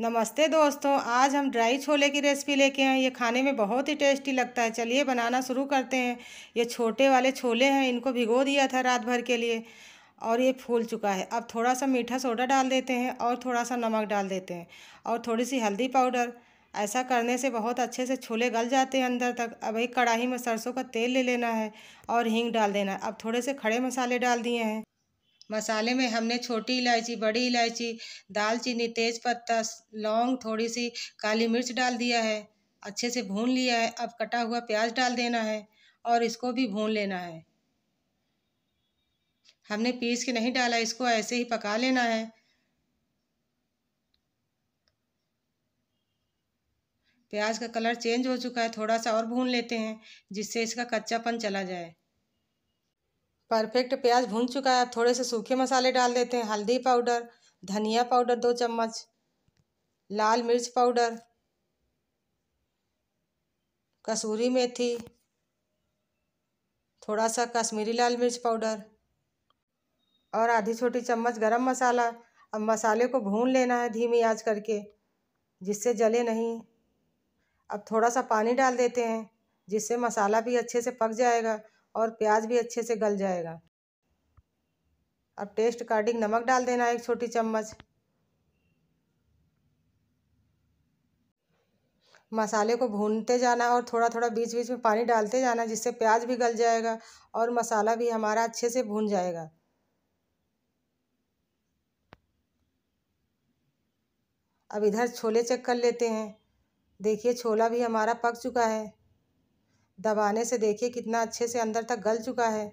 नमस्ते दोस्तों आज हम ड्राई छोले की रेसिपी लेके आए हैं ये खाने में बहुत ही टेस्टी लगता है चलिए बनाना शुरू करते हैं ये छोटे वाले छोले हैं इनको भिगो दिया था रात भर के लिए और ये फूल चुका है अब थोड़ा सा मीठा सोडा डाल देते हैं और थोड़ा सा नमक डाल देते हैं और थोड़ी सी हल्दी पाउडर ऐसा करने से बहुत अच्छे से छोले गल जाते हैं अंदर तक अब एक कढ़ाई में सरसों का तेल ले लेना है और हींग डाल देना है अब थोड़े से खड़े मसाले डाल दिए हैं मसाले में हमने छोटी इलायची बड़ी इलायची दालचीनी तेज पत्ता लौंग थोड़ी सी काली मिर्च डाल दिया है अच्छे से भून लिया है अब कटा हुआ प्याज डाल देना है और इसको भी भून लेना है हमने पीस के नहीं डाला इसको ऐसे ही पका लेना है प्याज का कलर चेंज हो चुका है थोड़ा सा और भून लेते हैं जिससे इसका कच्चापन चला जाए परफेक्ट प्याज भून चुका है अब थोड़े से सूखे मसाले डाल देते हैं हल्दी पाउडर धनिया पाउडर दो चम्मच लाल मिर्च पाउडर कसूरी मेथी थोड़ा सा कश्मीरी लाल मिर्च पाउडर और आधी छोटी चम्मच गरम मसाला अब मसाले को भून लेना है धीमी आंच करके जिससे जले नहीं अब थोड़ा सा पानी डाल देते हैं जिससे मसाला भी अच्छे से पक जाएगा और प्याज भी अच्छे से गल जाएगा अब टेस्ट अकॉर्डिंग नमक डाल देना एक छोटी चम्मच मसाले को भूनते जाना और थोड़ा थोड़ा बीच बीच में पानी डालते जाना जिससे प्याज भी गल जाएगा और मसाला भी हमारा अच्छे से भून जाएगा अब इधर छोले चेक कर लेते हैं देखिए छोला भी हमारा पक चुका है दबाने से देखिए कितना अच्छे से अंदर तक गल चुका है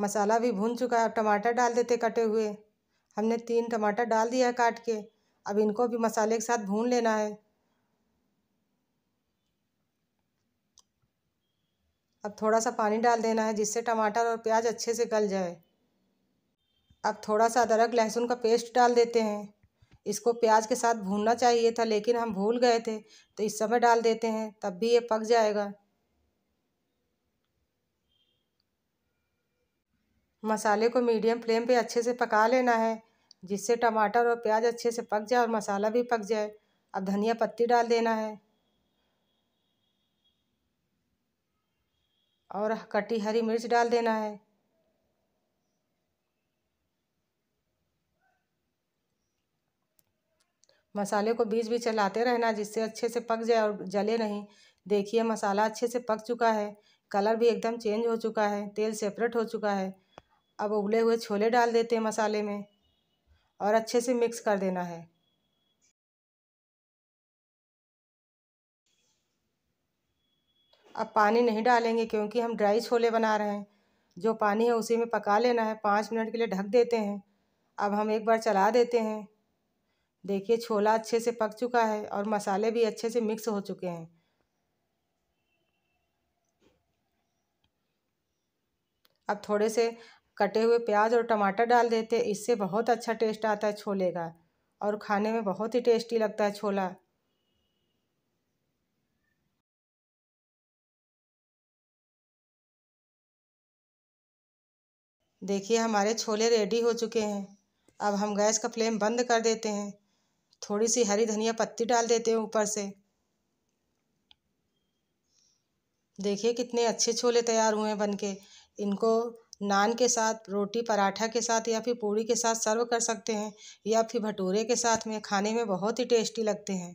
मसाला भी भून चुका है अब टमाटर डाल देते कटे हुए हमने तीन टमाटर डाल दिया है काट के अब इनको भी मसाले के साथ भून लेना है अब थोड़ा सा पानी डाल देना है जिससे टमाटर और प्याज अच्छे से गल जाए अब थोड़ा सा अदरक लहसुन का पेस्ट डाल देते हैं इसको प्याज के साथ भूनना चाहिए था लेकिन हम भूल गए थे तो इस समय डाल देते हैं तब भी ये पक जाएगा मसाले को मीडियम फ्लेम पे अच्छे से पका लेना है जिससे टमाटर और प्याज अच्छे से पक जाए और मसाला भी पक जाए अब धनिया पत्ती डाल देना है और कटी हरी मिर्च डाल देना है मसाले को बीच बीच चलाते रहना जिससे अच्छे से पक जाए और जले नहीं देखिए मसाला अच्छे से पक चुका है कलर भी एकदम चेंज हो चुका है तेल सेपरेट हो चुका है अब उबले हुए छोले डाल देते हैं मसाले में और अच्छे से मिक्स कर देना है अब पानी नहीं डालेंगे क्योंकि हम ड्राई छोले बना रहे हैं जो पानी है उसी में पका लेना है पाँच मिनट के लिए ढक देते हैं अब हम एक बार चला देते हैं देखिए छोला अच्छे से पक चुका है और मसाले भी अच्छे से मिक्स हो चुके हैं अब थोड़े से कटे हुए प्याज और टमाटर डाल देते इससे बहुत अच्छा टेस्ट आता है छोले का और खाने में बहुत ही टेस्टी लगता है छोला देखिए हमारे छोले रेडी हो चुके हैं अब हम गैस का फ्लेम बंद कर देते हैं थोड़ी सी हरी धनिया पत्ती डाल देते हैं ऊपर से देखिए कितने अच्छे छोले तैयार हुए हैं बन के इनको नान के साथ रोटी पराठा के साथ या फिर पूड़ी के साथ सर्व कर सकते हैं या फिर भटूरे के साथ में खाने में बहुत ही टेस्टी लगते हैं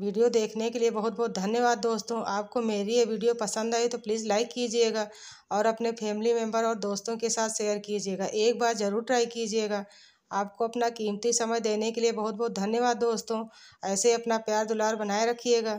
वीडियो देखने के लिए बहुत बहुत धन्यवाद दोस्तों आपको मेरी ये वीडियो पसंद आई तो प्लीज़ लाइक कीजिएगा और अपने फैमिली मेम्बर और दोस्तों के साथ शेयर कीजिएगा एक बार ज़रूर ट्राई कीजिएगा आपको अपना कीमती समय देने के लिए बहुत बहुत धन्यवाद दोस्तों ऐसे अपना प्यार दुलार बनाए रखिएगा